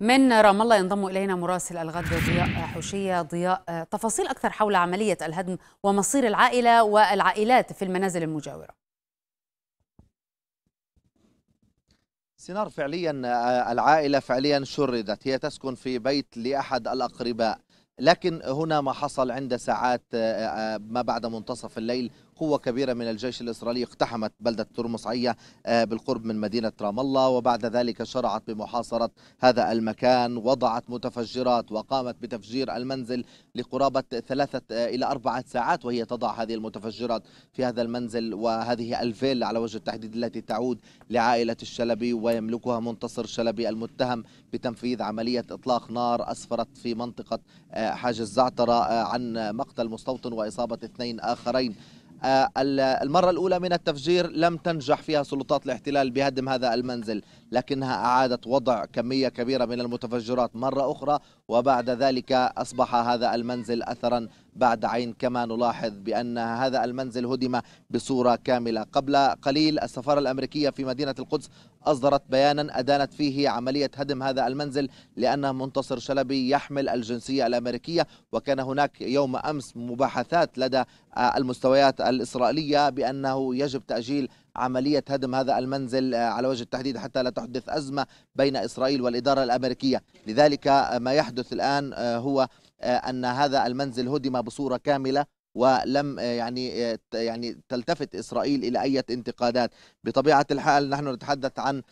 من رام الله ينضم الينا مراسل الغد ضياء حوشيه ضياء آه، تفاصيل اكثر حول عمليه الهدم ومصير العائله والعائلات في المنازل المجاوره سينار فعليا آه، العائله فعليا شردت هي تسكن في بيت لاحد الاقرباء لكن هنا ما حصل عند ساعات آه، ما بعد منتصف الليل قوة كبيرة من الجيش الإسرائيلي اقتحمت بلدة ترمصعية آه، بالقرب من مدينة رام الله وبعد ذلك شرعت بمحاصرة هذا المكان وضعت متفجرات وقامت بتفجير المنزل لقرابة ثلاثة آه، إلى أربعة ساعات وهي تضع هذه المتفجرات في هذا المنزل وهذه الفيلا على وجه التحديد التي تعود لعائلة الشلبي ويملكها منتصر شلبي المتهم بتنفيذ عملية إطلاق نار أسفرت في منطقة آه، حاج الزعترة عن مقتل مستوطن وإصابة اثنين آخرين آه، المرة الأولى من التفجير لم تنجح فيها سلطات الاحتلال بهدم هذا المنزل لكنها أعادت وضع كمية كبيرة من المتفجرات مرة أخرى وبعد ذلك أصبح هذا المنزل أثرا بعد عين كما نلاحظ بأن هذا المنزل هدم بصورة كاملة قبل قليل السفارة الأمريكية في مدينة القدس أصدرت بيانا أدانت فيه عملية هدم هذا المنزل لأن منتصر شلبي يحمل الجنسية الأمريكية وكان هناك يوم أمس مباحثات لدى المستويات الإسرائيلية بأنه يجب تأجيل عملية هدم هذا المنزل على وجه التحديد حتى لا تحدث أزمة بين إسرائيل والإدارة الأمريكية لذلك ما يحدث الآن هو آه، ان هذا المنزل هدم بصوره كامله ولم آه، يعني آه، يعني تلتفت اسرائيل الى اي انتقادات بطبيعه الحال نحن نتحدث عن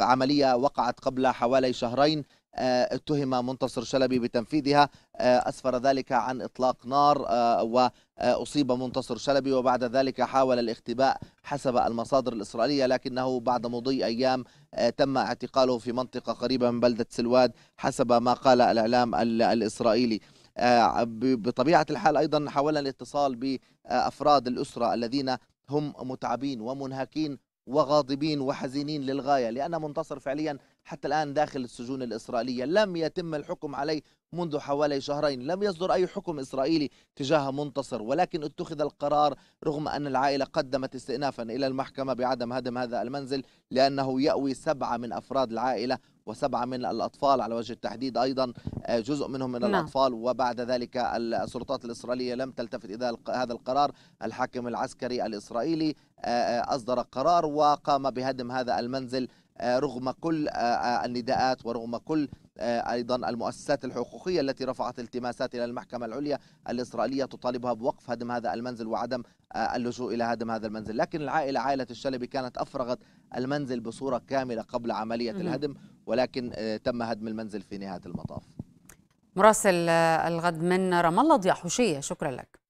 عمليه وقعت قبل حوالي شهرين اتهم منتصر شلبي بتنفيذها اسفر ذلك عن اطلاق نار واصيب منتصر شلبي وبعد ذلك حاول الاختباء حسب المصادر الإسرائيلية لكنه بعد مضي أيام آه، تم اعتقاله في منطقة قريبة من بلدة سلواد حسب ما قال الإعلام الإسرائيلي آه، بطبيعة الحال أيضا حاولنا الاتصال بأفراد الأسرة الذين هم متعبين ومنهكين وغاضبين وحزينين للغاية لأن منتصر فعليا حتى الآن داخل السجون الإسرائيلية لم يتم الحكم عليه منذ حوالي شهرين لم يصدر أي حكم إسرائيلي تجاه منتصر ولكن اتخذ القرار رغم أن العائلة قدمت استئنافا إلى المحكمة بعدم هدم هذا المنزل لأنه يأوي سبعة من أفراد العائلة وسبعة من الأطفال على وجه التحديد أيضا آه، جزء منهم من نعم. الأطفال وبعد ذلك السلطات الإسرائيلية لم تلتفت إلى هذا القرار الحاكم العسكري الإسرائيلي آه، آه، أصدر قرار وقام بهدم هذا المنزل آه، رغم كل آه، آه، النداءات ورغم كل ايضا المؤسسات الحقوقيه التي رفعت التماسات الى المحكمه العليا الاسرائيليه تطالبها بوقف هدم هذا المنزل وعدم اللجوء الى هدم هذا المنزل، لكن العائله عائله الشلبي كانت افرغت المنزل بصوره كامله قبل عمليه الهدم ولكن تم هدم المنزل في نهايه المطاف. مراسل الغد من رام الله ضياء حوشيه شكرا لك.